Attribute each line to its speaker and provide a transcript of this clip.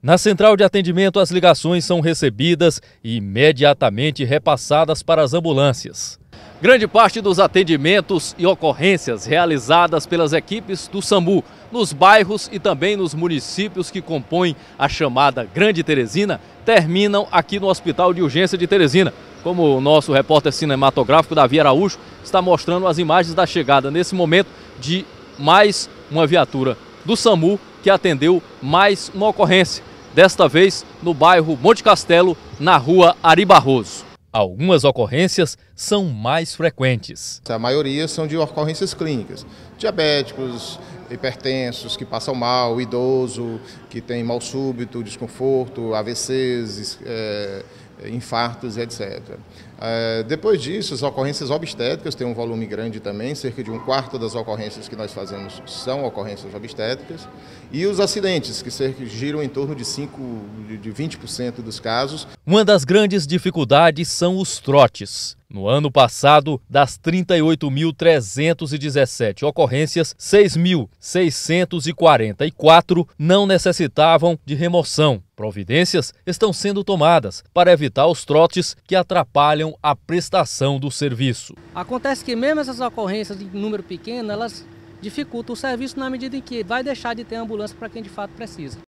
Speaker 1: Na central de atendimento, as ligações são recebidas e imediatamente repassadas para as ambulâncias. Grande parte dos atendimentos e ocorrências realizadas pelas equipes do SAMU nos bairros e também nos municípios que compõem a chamada Grande Teresina terminam aqui no Hospital de Urgência de Teresina. Como o nosso repórter cinematográfico Davi Araújo está mostrando as imagens da chegada nesse momento de mais uma viatura do SAMU que atendeu mais uma ocorrência, desta vez no bairro Monte Castelo, na rua Ari Barroso. Algumas ocorrências são mais frequentes. A maioria são de ocorrências
Speaker 2: clínicas, diabéticos, hipertensos que passam mal, idoso que tem mal súbito, desconforto, AVCs, é, eh, infartos, etc. É, eh, depois disso, as ocorrências obstétricas têm um volume grande também, cerca de um quarto das ocorrências que nós fazemos são ocorrências obstétricas. E os acidentes, que cerca, giram em torno de cinco de 20% dos casos.
Speaker 1: Uma das grandes dificuldades são os trotes. No ano passado, das 38.317 ocorrências, 6.644 não necessitavam de remoção. Providências estão sendo tomadas para evitar os trotes que atrapalham a prestação do serviço.
Speaker 3: Acontece que mesmo essas ocorrências de número pequeno, elas dificultam o serviço na medida em que vai deixar de ter ambulância para quem de fato precisa.